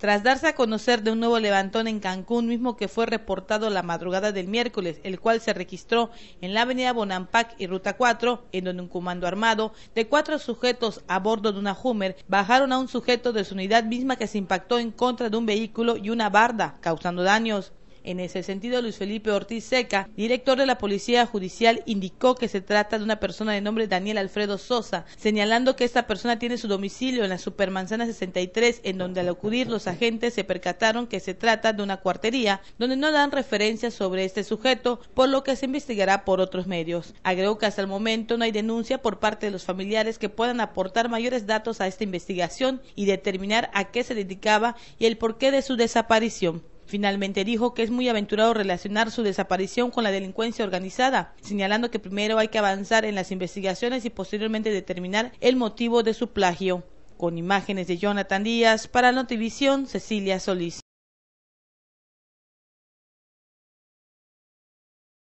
Tras darse a conocer de un nuevo levantón en Cancún, mismo que fue reportado la madrugada del miércoles, el cual se registró en la avenida Bonampac y Ruta 4, en donde un comando armado de cuatro sujetos a bordo de una Hummer bajaron a un sujeto de su unidad misma que se impactó en contra de un vehículo y una barda, causando daños. En ese sentido, Luis Felipe Ortiz Seca, director de la Policía Judicial, indicó que se trata de una persona de nombre Daniel Alfredo Sosa, señalando que esta persona tiene su domicilio en la Supermanzana 63, en donde al acudir los agentes se percataron que se trata de una cuartería, donde no dan referencias sobre este sujeto, por lo que se investigará por otros medios. Agregó que hasta el momento no hay denuncia por parte de los familiares que puedan aportar mayores datos a esta investigación y determinar a qué se dedicaba y el porqué de su desaparición. Finalmente dijo que es muy aventurado relacionar su desaparición con la delincuencia organizada, señalando que primero hay que avanzar en las investigaciones y posteriormente determinar el motivo de su plagio. Con imágenes de Jonathan Díaz, para Notivisión, Cecilia Solís.